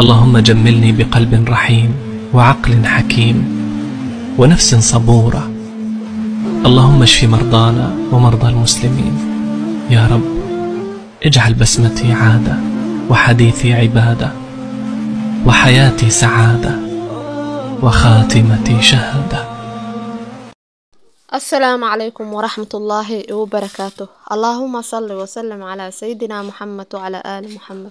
اللهم جملني بقلب رحيم وعقل حكيم ونفس صبورة اللهم اشف مرضانا ومرضى المسلمين يا رب اجعل بسمتي عادة وحديثي عبادة وحياتي سعادة وخاتمتي شهاده السلام عليكم ورحمة الله وبركاته اللهم صل وسلم على سيدنا محمد وعلى آل محمد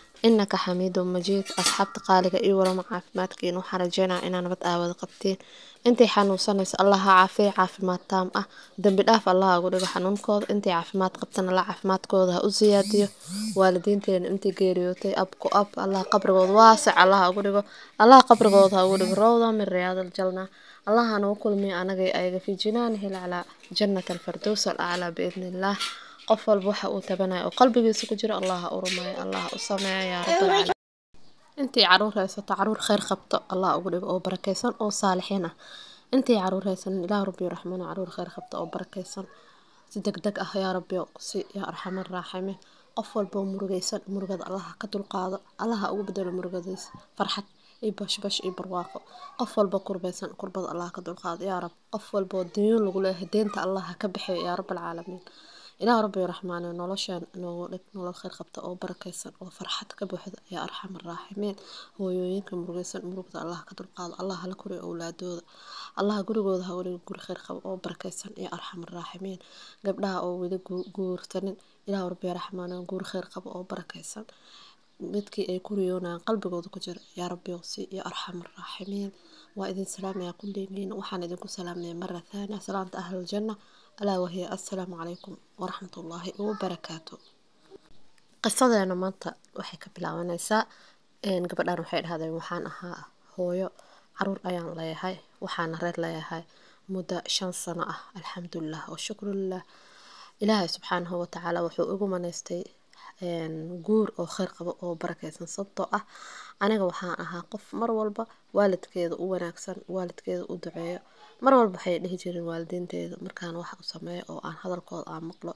inaka xamiidun majiid asxaabta qaaliga ii warama caafimaadkiina waxaan rajeynaa inaa nabad aawada qabtiin intay xanuunsanayso allah ha caafiya caafimaad taam ah dembi dhaaf allah ugu dhigo xanuunkooda intay caafimaad qabtan la caafimaadkooda ha u siyaadiyo waalidiinteena intii geeriyootay abku ab allah qabrigooda waasac allah ugu dhigo allah qabrigooda ha ugu dhigo rowda min riyaadal jalna allah ha nagu kulmiyo anagay ayaga fi jinaanihi laclaa jannata alfardowsa alaclaa biidni illaah qof walba waxa uu tabanayo oo qalbigiisa ku jiro allah urumayo allah u sameeyo yaa rabbi intii caruur haysato caruur khayr qabto allah ugu dhigo oo barakaysan oo saalixiin ah intii caruur haysanin ilaah rabbi raxmaan caruur khayr qabto oo barakaysan si degdeg ah yaa rabbi si yaa arxamar raaxime qof walba murugaysan murugada allah ka dulqaado allah ugu bedelo murugadiisa farxad iyo bashbash iyo barwaaqo qof walba kurbaysan kurbada allah ka dulqaado yaa rab qof walba diyuun lagu leeyahay deenta allah ka baxeeyo yaa rabbal ilaah rabbi raxmaan noloshaan inoogu dhig nolol kheyr qabta oo barakaysan oo farxad ka buuxda ayaa arxam araaximiin hooyooyinka murugaysan murugda allah ka dulqaado allah hala kuriyo owlaadooda allah gurigooda ha weliga guri kheyr qabo oo barakaysan ayaa arxam araaximiin gabdhaha oo weli guurtanin ilaah rabbi raxmaan guur kheyr qabo oo barakaysan midkii ay ku riyoonayaan qalbigooda ku jira yaa rabbi si iyo arxam araaximiin waa idin salaamayaa kulligiin waxaan idinku salaamaya mara thaaniya salaanta ahlul janna alaa wahiya asalaamu calaykum waraxmatullaahi wabarakaatu qisadeena maanta waxay ka bilaabanaysaa gabadhaan waxay dhahdeen waxaan ahaa hooyo caruur ayaan leeyahay waxaana reer leeyahay muddo shan sano ah alxamdulilah oo shukrulilah ilaahay subxaanahu watacaala wuxuu igu manaystay guur oo kheyr qabo oo barakeysan sababtoo ah aniga waxaan ahaa qof mar walba waalidkeeda u wanaagsan waalidkeeda u duceeyo mar walba waxay dhihi jireen waalidiinteeda markaan wax u sameeyo oo aan hadalkooda aan maqlo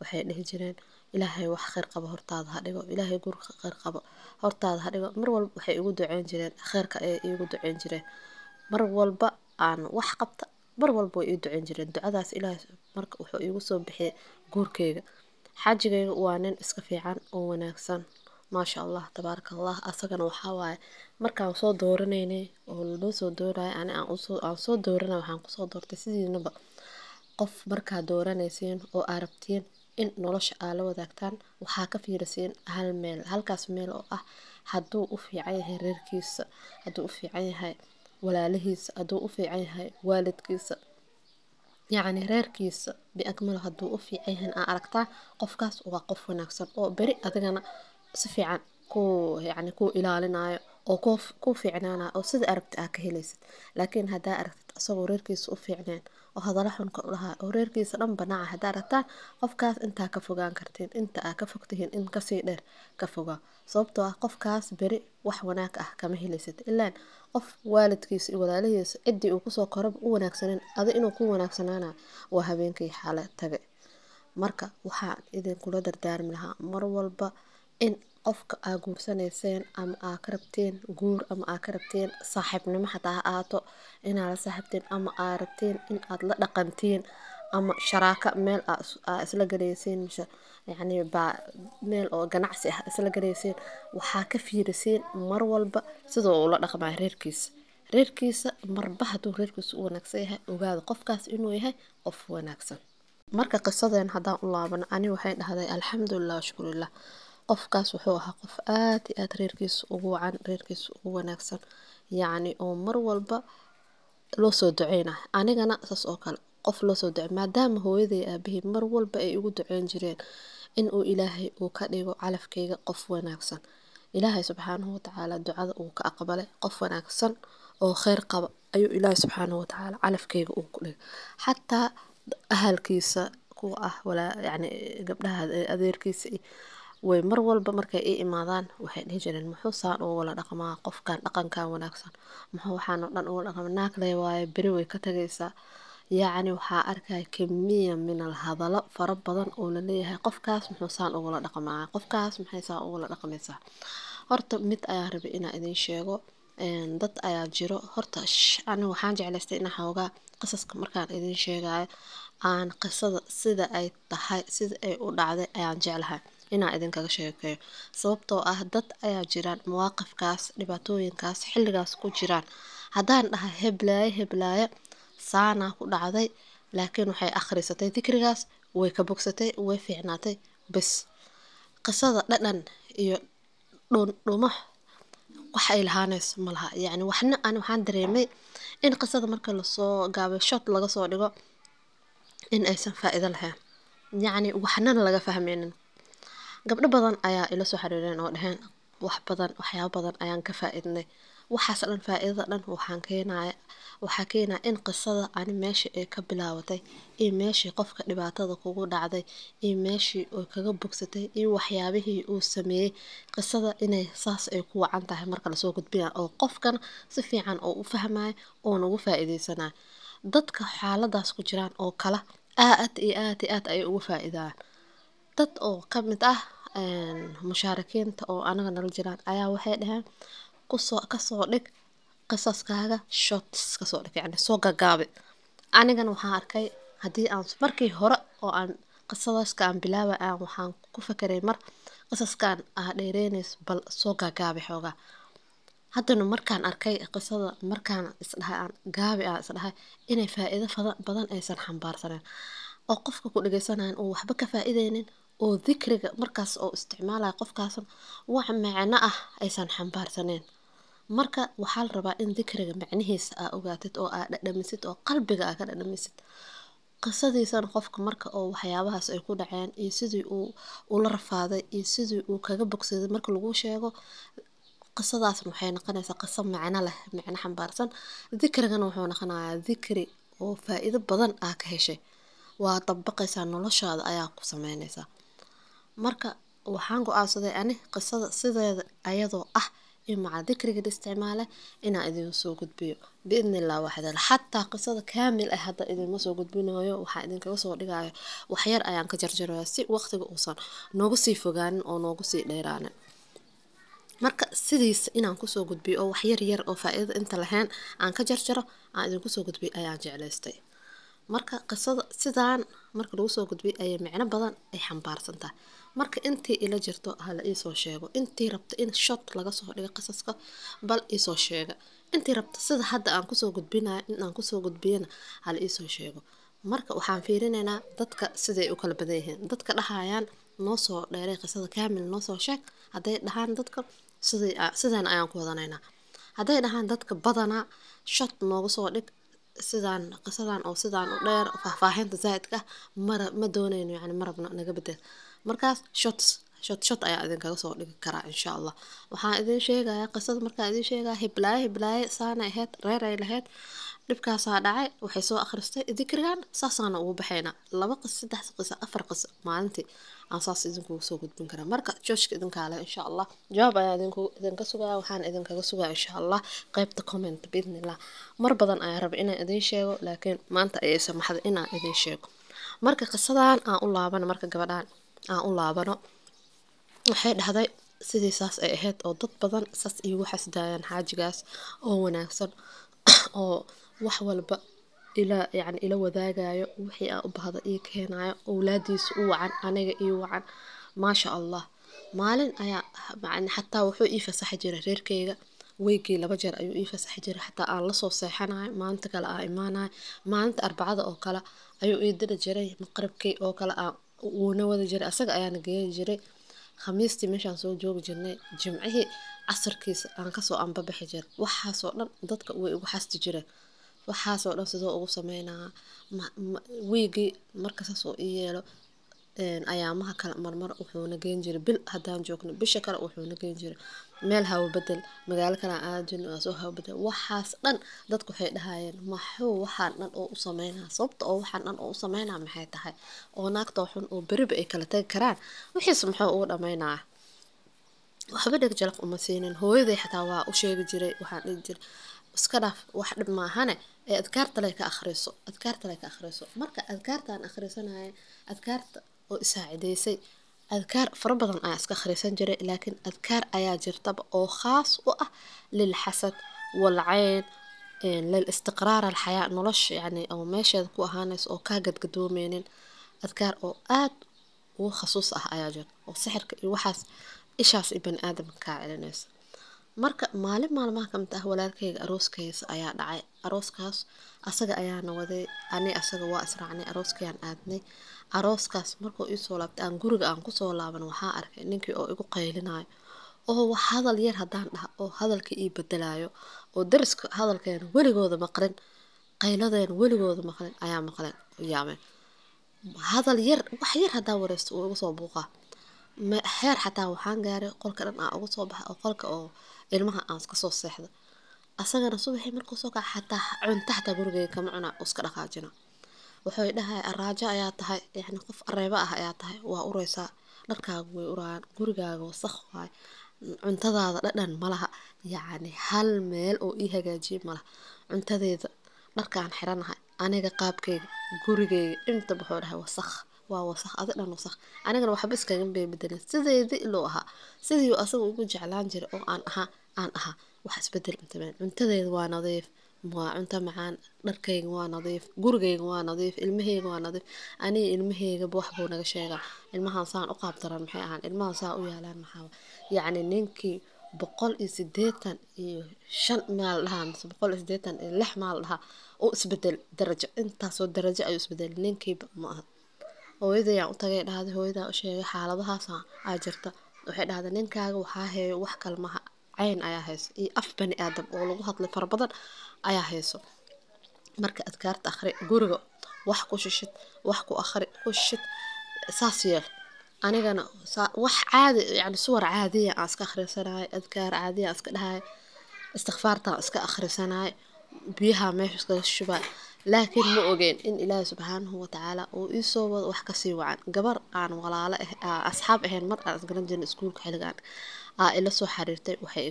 waxay dhihi jireen ilaahay wax kheyr qabo hortaada ha dhigo ilaahay guur kheyr qabo hortaada ha dhigo mar walba waxay igu duceyn jireen kheyrka ayay iigu duceyn jireen mar walba aan wax qabta mar walba way ii duceyn jireen ducadaas ilaahay marka wuxuu iigu soo bixiyay guurkeyga xajigayga waa nin iska fiican oo wanaagsan maasha allah tabaaraka allah asagana waxaa waaye markaan soo dooranayna oo loo soo dooraya ani aan soo doorana waxaan kusoo doortay sidiinaba qof markaa dooranaysiin oo aa rabtiin in nolosha aa la wadaagtaan waxaa ka fiirisiin hal meel halkaas meel oo ah hadduu u fiican yahay reerkiisa hadduu u fiican yahay walaalihiisa hadduu u fiican yahay waalidkiisa yacni reerkiisa biagmalo hadduu u fiican fiicanyahan aa aragtaa qofkaas waa qof wanaagsan oo beri adigana si fiican ku yacni ku ilaalinayo oo ku ku fiicnaanayo oo sida aragti aa ka helaysid laakiin haddaa aragtid asagoo reerkiisa u fiicneen oo hadalo xun u lahaa oo reerkiisa dhan banaaca haddaa rataan qofkaas intaa ka fogaan kartiin inta aa ka fogtihiin in kasii dheer ka foga sababtoo ah qofkaas beri wax wanaag ah kama helaysad ilaan qof waalidkiisa iyo walaalahiisa ciddii uu kusoo koraba u wanaagsanayn adi inuu ku wanaagsanaana waa habeenkii xaale tage marka waxaan idinkula dardaarmi lahaa mar walba in qofka aa guursanayseen ama aa ka rabteen guur ama aa ka rabteen saaxiibnimo hataa ha ahaato inaa la saaxiibteen ama aa rabteen in aad la dhaqantiin ama sharaaka meel aa isla galeyseen mise yacni baa meel oo ganacsi ah isla galeyseen waxaa ka fiirisiin mar walba sidoo ula dhaqmaya reerkiisa reerkiisa marba hadduu reerkiisa u wanaagsan yahay ogaada qofkaas inuu yahay qof wanaagsan marka qisadeen haddaan u laabano ani waxay dhahday alxamdulilah washkurillah qofkaas wuxuu ahaa qof aad iyo aad reerkiisa ugu wacan reerkiisa ugu wanaagsan yacni oo mar walba loo soo duceynayo anigana saas oo kale qof loo soo ducey maadaama hooyaday aabihii mar walba ay ugu duceyn jireen in uu ilaahay uu ka dhigo calafkayga qof wanaagsan ilaahay subxaanahu watacaala ducada uu ka aqbalay qof wanaagsan oo kheyr qaba ayuu ilaahay subxaanahu watacaala calafkayga uu ku dhigay xataa ahalkiisa kuwa ah walaa yacni gabdhaha adeerkiisa way mar walba markay ii imaadaan waxay dhihi jireen muxuu saan ugu wala dhaqmaa qofkan dhaqankan wanaagsan muxuu waxaan dhan ugu dhaqma naagle waaye beri way ka tagaysaa yacni waxaa arkaya kemiya minal hadalo fara badan oo laleeyahay qofkaas muxuu saan ugula dhaqmaa qofkaas maxay saan ugula dhaqmaysaa horta mid ayaan rabay inaan idiin sheego dad ayaa jiro horta ani waxaan jeclaystay inaan xoogaa qisaska markaan idin sheegayo aan qisada sida ay tahay sida ay u dhacday ayaan jeclahay inaan idinkaga sheekeeyo sababtoo ah dad ayaa jiraan mawaaqifkaas dhibaatooyinkaas xilligaas ku jiraan haddaan dhaha heblaaye heblaaye saanaa ku dhacday laakiin waxay akhrisatay dikrigaas way ka bogsatay way fiicnaatay bis qisada dhadhan iyo dhundhuma wax ay lahaanayso malaha yacni waxna ani waxaan dareemay in qisada marka lasoo gaabay shot laga soo dhigo in aysan faa-iido lahayn yacni waxnana laga fahmaynin gabdho badan ayaa ila soo xiriireen oo dhaheen wax badan waxyaabo badan ayaan ka faaidnay waxaas dhan faa dhan waxaan keenaya waxaa keenaa in qisada ani meeshii ay ka bilaabatay iyo meeshii qofka dhibaatada kugu dhacday iyo meeshii oy kaga bogsatay iyo waxyaabihii uu sameeyey qisada inay saas ay ku wacan tahay marka lasoo gudbinaya oo qofkan si fiican oo u fahmaya oona ugu faa-iideysanaya dadka xaaladaas ku jiraan oo kale aad iyo aad iyo aad ayay ugu faa-iidaan dad oo ka mid ah mushaarikiinta oo anaga nala jiraan ayaa waxay dhaheen kusoo kasoo dhig qisaskaaga shots kasoo dhig yacni soo gaggaabi anigana waxaan arkay haddii aan markii hore oo aan qisadaska aan bilaaba aan waxaan ku fakeray mar qisaskan aa dheereynayso bal soo gaagaabi xoogaa haddana markaan arkay qisada markaan isdhahay aan gaabi aan isdhahay inay faa'iido badan aysan xambaarsaneen oo qofka ku dhageysanayan uu waxba ka faa'iideynin oo dikriga markaas oo isticmaalaya qofkaasan wax macno ah aysan xambaarsaneyn marka waxaa la rabaa in dikriga macnihiisa aa ogaatid oo aa dhadhamisid oo qalbiga aa ka dhadhamisid qisadiisan qofka marka oo waxyaabahaas ay ku dhaceen iyo sidii uu ula rafaaday iyo sidii uu kaga bogsaday marka lagu sheego qisadaas waxay noqonaysaa qiso macno leh macno xambaarsan dikrigana wuxuu noqonayaa dikri oo faa badan aa ka heshay waa dabaqaysaa noloshaada ayaa ku sameynaysaa Marka waxaan go'aansaday ani qisada sideeda ayadoo ah in maca dikriga la isticmaale inaan idin soo gudbiyo biidnillah waxdal xataa qisada kaamil ah hadda idinma soo gudbinayo waxaa idinkaga soo dhigayo waxyar ayaan ka jarjaraya si waqtiga uusan noogu sii fogaanin oo noogu sii dheeraanin marka sidiis inaan kusoo gudbiyo oo wax yar oo faa inta lahayn aan ka jarjaro aan idinkusoo gudbiyo ayaan jeclaystay marka qisada sidaan marka lagu soo gudbiyo ayay micno badan ay xambaarsantaha marka intii ila jirto hala iisoo sheego intii rabta in shot laga soo dhigo qasaska bal iisoo sheega intii rabta sida hadda aan kusoo gudbinayo in aan kusoo gudbiyana hala iisoo sheego marka waxaan fiirinaynaa dadka siday u kala badan yihiin dadka dhahayaan noo soo dheeray qisada kaamil noo soo sheeg hadday dhahaan dadka sida ah, sidaan ayaan ku wadanaynaa hadday dhahaan dadka badanaa shot nooga soo dhig sidaan qisadan oo sidaan u dheer faahfaahinta zaa'idka ah mara ma doonayno yani marabno naga bedel markaas shots shot shot ayaa idinkaga soo dhigi karaa insha allah waxaan idin sheegayaa qisada markaa idin sheegayaa hiblaaye hiblaaye saanay ahayd reeray lahayd dhibkaasaa dhacay waxay soo akhristay dikrigan saasaana ugu baxaynaa laba qis saddex qis afar qis maalintii aan saas idinkugu soo gudbin karaa marka joojka idinkaa insha allah jawaab ayaa idinka sugaya waxaan idinkaga sugaa insha allah qeybta comment biidnillah mar badan ayaa raba inaan idin sheego laakiin maanta ayay samaxday inaan idin sheego marka qisadan aan u laabana marka gabadhaan aan u laabano waxay dhahday sidii saas ay ahayd oo dad badan saas iyo waxaas xaajigaas oo wanaagsan oo wax walba ila yacni ila wadaagayo wixii aan u bahda ii keenayo owlaadiisa u wacan aniga ii wacan maasha allah maalin ayaa yani xataa wuxuu ii fasaxi jiray reerkeyga weygii laba jeer ayuu ii fasaxi jiray xataa aan lasoo seexanayo maalinta kale aan imaanayo maalinta arbacada oo kale ayuu ii diri jiray maqribkii oo kale aan wuuna wada jiray asaga ayaana geyan jiray khamiistii meeshaan soo joogi jirnay jimcihii casarkiisa aan kasoo anbabaxi jiray waxaasoo dhan dadka way ugu xasti jireen waxaasoo dhan sidoo ugu sameynaa wiigii markasaasoo i yeelo ayaamaha kale marmar wuxuuna geyn jiray bil haddaan joogno bisha kale wuxuuna geyn jiray meel hawbadel magaalo kana aadin soo hawbadel waxaas dhan dadku waxay dhahayeen maxuu waxaan dhan oo u sameynaa sababta oo waxaan dhan oo u sameynaa maxay tahay oo naagtoo xun oo beriba ay kala tagi karaan wixiis muxuu ugu dhammaynaa waxba dheg jalaf uma siinin hooyaday xataa waa u sheegi jiray waxaan dhihi jiray iska dhaaf wax dhib maahane ee adkaarta lay ka akhriso adkaarta ka akhriso marka adkaartaan akhrisanaya adkaarta oo isaacidaysay adkaar fara badan ayaa iska khariisan jiray laakiin adkaar ayaa jirtaba oo khaas u ah lilxasad walcayn lil istiqraar alxayaa nolosha yacni oo meesheeda ku ahaanayso oo kaa gadgadoomeynin adkaar oo aada ugu khasuus ah ayaa jirta oo sixirka iyo waxaas ishaas iyo bani aadamka kaa celinaysa marka maalin maalmaha kamid ah walaalkeyga arooskaisa ayaa dhacay arooskaas asaga ayaana waday ani asaga waa israacnay arooskayaan aadnay arooskaas markuu isoo laabtay aan guriga aan kusoo laaban waxaa arkay ninkii oo igu qaylinayo oo wax hadal yar haddaan dhaha oo hadalka ii bedelaayo oo dariska hadalkeena weligooda maqrin qayladeena weligooda maqrin ayaa maqleen yaame hadal yar wax yar haddaan wareysto uu igu soo buuqaa heer xataa waxaan gaaray qolka dhan aa ugu soo baxa oo qolka oo ilmaha aan kasoo seexda asagana subaxii markuu soo kaca xataa cunta xataa gurigeyga kama cuna iska dhaqaajina waxay dhahay araajo ayaa tahay yani qof areeba ah ayaa tahay waa ureysaa dharkaagu way urayaan gurigaaga wasaq waay cuntadaada dhadhan malaha yacni hal meel oo ii hagaajiye malaha cuntadeeda dharkaan xiranahay aniga qaabkeyga gurigeyga intaba wuxuu dhahay wasaq waa wasaq adi dhan wasaq anigana waxba iskaga beebedelen sideedii iloo ahaa sidii asaga ugu jeclaan jiray oo aan ahaa aan ahaa wax isbedel ah. intamen cuntadeyda waa nadiif waa cunto macaan dharkayga waa nadiif gurigayga waa nadiif ilmahayga waa nadiif aniga ilmahaygaba wax naga sheegaa ilmahan saan u qaab daran maxay ahaan ilmahan saa u yaalaan maxaa yacni ninkii boqol iyo sideetan iyo shan maal dhahaa mise boqol iyo sideetan iyo lix maal dhahaa u isbedel darajo intaasoo darajo ayuu isbedel ninkiiba ma aha hooyadayaan u tagay dhahday hooyadaa u sheegay xaaladahaasa aa jirta waxay dhahday ninkaaga waxaa heeyo wax kalmaha ceyn ayaa hayso iyo af bani aadam oo lagu hadlay fara badan ayaa hayso marka adkaarta akhri guriga wax ku shishid wax ku akhri ku shishid saas yeel anigana wax caadi yani suwar caadiya aan iska akhrisanahay adkaar caadiya aan iska dhahay istikfaartaan iska akhrisanahay biyaha meesha iskaga shubaay laakiin ma ogeyn in ilaahay subxaanahu watacaala uu iisoo wado wax kasii wacan gabar aan walaalo eh, ah, asxaab ahayn mar aan isgaran jirin iskuulka xilligaan aa ah, ila soo xiriirtay waxay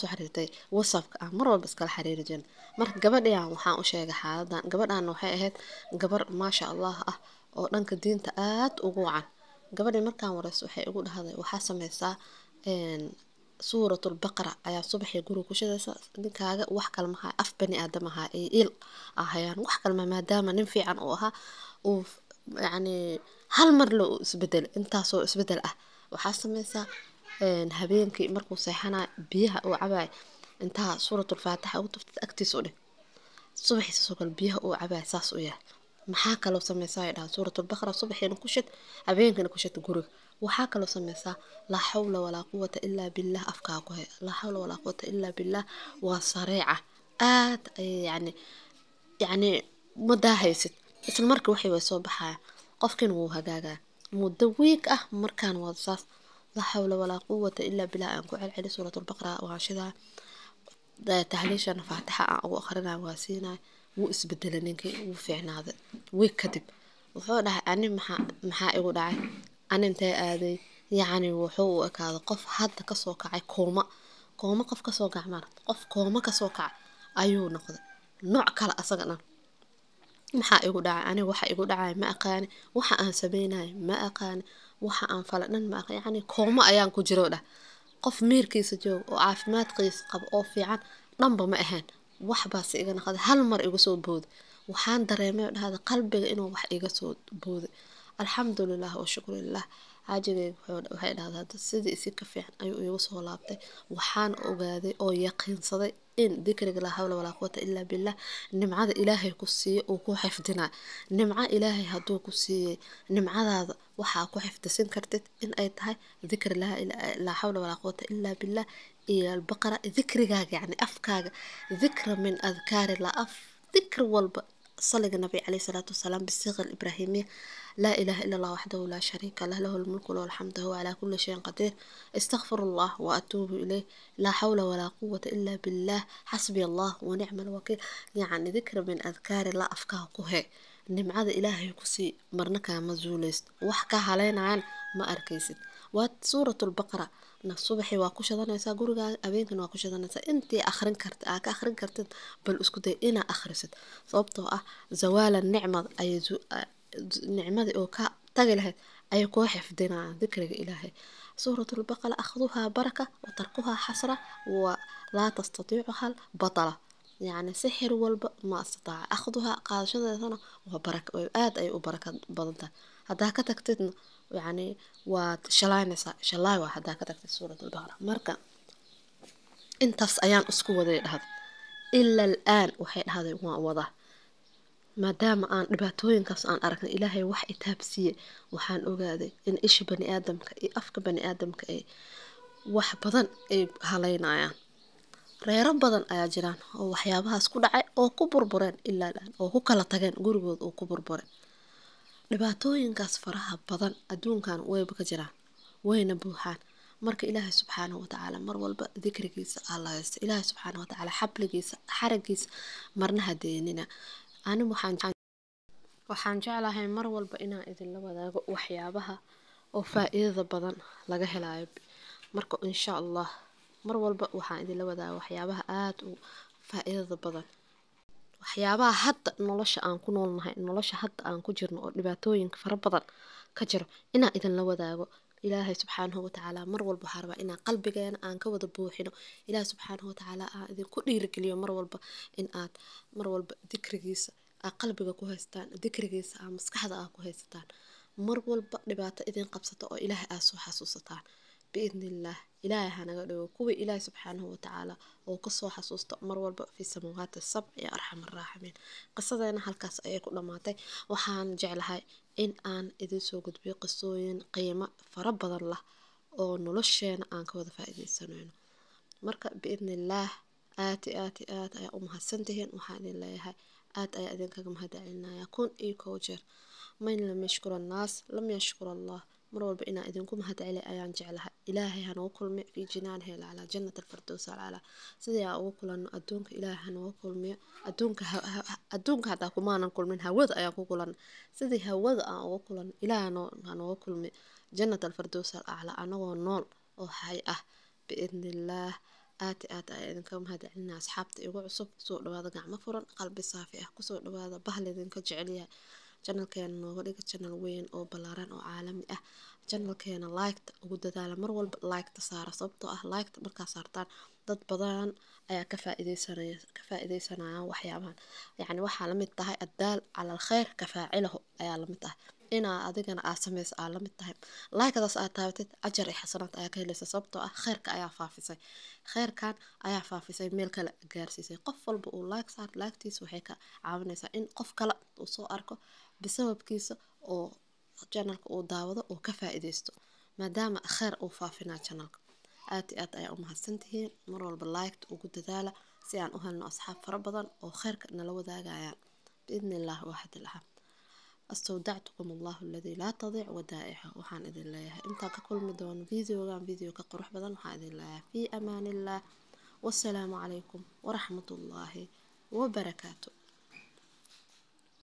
soo xiriirtay whatsappka ah mar walba iskala xiriiri jirin marka gabadhiaan waxaan u sheegay xaaladan gabadhaana waxay ahayd gabar maasha allah ah oo dhanka diinta aad ugu wacan gabadhii markaan wareyso waxay igu dhahday waxaa sameysaa suuratulbaqara ayaa subaxii guriga ku shidaysa ninkaaga wax kale mahaa af bani aadam ahaa ee il ahayaan wax kalema maadaama nin fiican uu ahaa uu yacni hal mar lo isbedel intaasoo isbedel ah waxaa sameysaa habeenkii markuu seexana biyaha uu cabay intaa suuratulfaatixa ugu tuftid agtiis u dheh subaxiisasoo kale biyaha uu cabay saas u yahay maxaa kaloo sameysaa ay dhahaan suuratulbaqara subaxiina ku shid habeenkiina ku shid guriga waxaa kaloo sameysaa laa xawla walaa quwata ilaa billah afkaa ku hay laa xawla walaa quwata ilaa billah waa sareeca aad ayay yani yacni ma daahaysid isla markii waxay way soo baxaya qofkiina wuu hagaagaa muddo wiig ah markaan waa saas la xawla walaa quwata ilaa bilaa aan ku celceli suuratulbaqara waan shidaa tahliishan faatixa aan ugu akrinay waa siinay wuu isbedelay ninkii wuu fiicnaaday wiig kadib wuxuu dhahay ani maxaa igu dhacay anintee aaday yacni wuxuu u ekaaday qof hadda kasoo kacay kooma kooma qof kasoo kac maarad qof kooma kasoo kacay ayuu noqday nooc kale asaga dhan maxaa igu dhacay ani waxa igu dhacay ma aqaani waxa aan sameynay ma aqaani waxa aan faladhan ma aqli yacni kooma ayaan ku jiro dhah qof miirkiisa joog oo caafimaadkiisa qab oo fiican dhanba ma ahayn waxbaase iga naqday hal mar iga soo booday waxaan dareemay dhahda qalbiga inuu wax iga soo booday alxamdulilah oo shukrulilah caajigayga waxay dhahda sidii isi ka fiican ayuu igu soo laabtay waxaan ogaaday oo yaqiinsaday in dikriga laa hawla walaa quwata ilaa billah nimcada ilaahay ku siiye uu ku xifdinaa nimco ilaahay hadduu ku siiyey nimcadaada waxaa ku xifdisan kartid in ay tahay dikri laa xawla walaa quwata ilaa billah iyo albaqara dikrigaaga yacni afkaaga dikra min adkaari la af dikr walba صلق النبي عليه الصلاة والسلام بالصيغة الإبراهيمية لا إله إلا الله وحده لا شريك له له الملك وله الحمد هو على كل شيء قدير استغفر الله وأتوب إليه لا حول ولا قوة إلا بالله حسبي الله ونعم الوكيل يعني ذكر من أذكار الله أفكاه كهي nimcada ilaahay kusii marna kaama zuulaysid علينا ka ما ma arkaysid سورة البقرة subaxi waa ku shadanaysaa gurigaada abeenkana waa ku shadanaysaa intii akhrin karti aa ka akhrin kartid bal isku day inaa akhrisid sababtoo ah zawaala nicmad ayay nicmadii oo ka tagi lahayd ayay kuu xifdinaa dikriga ilaahay suuratulbaqala akhduhaa baraka wa tarkuhaa xasra wa laa tastatiicu hal batala yacni sixir walba ma istitaaca akhduhaa qaadashadeedana waa baraka aada ayay u baraka badan haddaa ka tagtidna yacni waad shalaynaysaa shalaayo waa haddaa ka tagtay suurat albaqara marka intaas ayaan isku waday dhahday ila al aan waxay dhahday waan wada maadaama aan dhibaatooyinkaas aan aragnay ilaahay wax itaabsiiye waxaan ogaaday in isha bani aadamka iyo afka bani aadamka ay wax badan ay haleynayaan reero badan ayaa jiraan oo waxyaabahaas ku dhacay oo ku burbureen ilaa aan oo ku kala tageen gurigooda oo ku burbureen dhibaatooyinkaas faraha badan adduunkan wayba ka jiraan wayna buuxaan marka ilaahay subxaana watacaala mar walba dikrigiisa ala haysto ilaahay subxaana watacaala xabligiisa xaragiisa marnaha ha deenina ani waxaan jeclahay mar walba inaan idinla wadaago waxyaabaha oo faa-iidada badan laga helayo marka insha allah mar walba waxaan idinla wadaago waxyaabaha aada u faa-iidada badan waxyaabaha hadda nolosha aan ku noolnahay nolosha hadda aan ku jirno oo dhibaatooyinka fara badan ka jiro inaan idinla wadaago ilaahay subxaanahu watacaala mar walba waxaa rabaa inaan qalbigeena aan ka wada buuxino ilaahay subxaanahu watacaala aan idinku dhiirigeliyo mar walba in aad mar walba dikrigiisa aa qalbiga ku haystaan dikrigiisa aa maskaxda aa ku haysataan mar walba dhibaato idin qabsato oo ilaahay aa soo xasuusataan biidnillaah ilaahay hanaga dhawo kuwii ilaahay subxaanahu watacaala oo kasoo xasuusta mar walba fi samawaati sabc ee arxamaraaximiin qisadeena halkaas ayay ku dhammaatay waxaan jeclahay in aan idinsoo gudbiyo qisooyin qiimo fara badan lah oo nolosheena aan ka wada faa-iideysanayno marka biidnillaah aad i aad aad ayaa u mahadsantihiin waxaan idin leeyahay aad ayaa idinkaga mahadcelinaya kun iyo kow jeer man lam naas lam yashkur allah mar walba inaan idinku mahadceli ayaan jeclahay ilaahay hanogu kulmi fii jinaanihi lacalaa jannat alfirdows alcalaa sidii aa ugu kulano adduunka ilaahay hanogu kulmiyo adduunka adduunka hataa kumaanan kulmin hawada ayaan ku kulanna sidii hawada aan uga kulan ilaahay hanogu kulmiyo jannat alfirdows alcalaa anagoo nool oo hay ah biidnillaah aad aad ayaa idinka mahadcelinaa asxaabta igu cusub kusoo dhawaada gacmo furan qalbi saafi ah kusoo dhawaada bahal idinka jecelyahay channelkeena nooga dhiga channel weyn oo ballaaran oo caalami ah channelkeena liketa ugu dadaala mar walba liketa saara sababtoo ah liketa markaa saartaan dad badan ayaa ka faaideysanaya ka faa'iideysanayaan waxyaabahan yacni waxaa la mid tahay addaal cala alkhayr kafaacilahu ayaa la mid tahay inaa adigana aad samayso aa lamid tahay laykadaas aad taabatid ajar iyo xasanaad ayaa ka helaysa sababtoo ah kheyrka ayaa faafisay kheyrkan ayaa faafisay meel kale gaarsiisay qof walba uu laag saar laagtiisa waxay ka caawinaysaa in qof kale uu soo arko bisababkiisa oo janalka uu daawado uu ka faa maadaama kheyr uu faafina janalka aad i aad ayaa umahadsantihiin mar walba laygta ugu dadaala si aan u helno asxaab fara badan oo kheyrka nala wadaagayaan biidni illaahi استودعتكم الله الذي لا تضيع ودائعه وحان اذن الله انت ككل مدون فيديو غان فيديو كقروح بدن وحان الله في امان الله والسلام عليكم ورحمة الله وبركاته